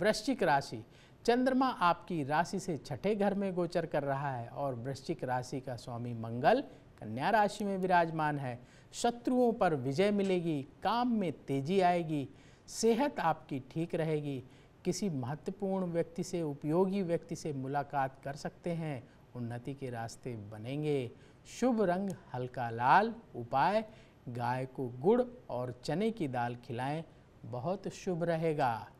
वृश्चिक राशि चंद्रमा आपकी राशि से छठे घर में गोचर कर रहा है और वृश्चिक राशि का स्वामी मंगल कन्या राशि में विराजमान है शत्रुओं पर विजय मिलेगी काम में तेजी आएगी सेहत आपकी ठीक रहेगी किसी महत्वपूर्ण व्यक्ति से उपयोगी व्यक्ति से मुलाकात कर सकते हैं उन्नति के रास्ते बनेंगे शुभ रंग हल्का लाल उपाय गाय को गुड़ और चने की दाल खिलाएं बहुत शुभ रहेगा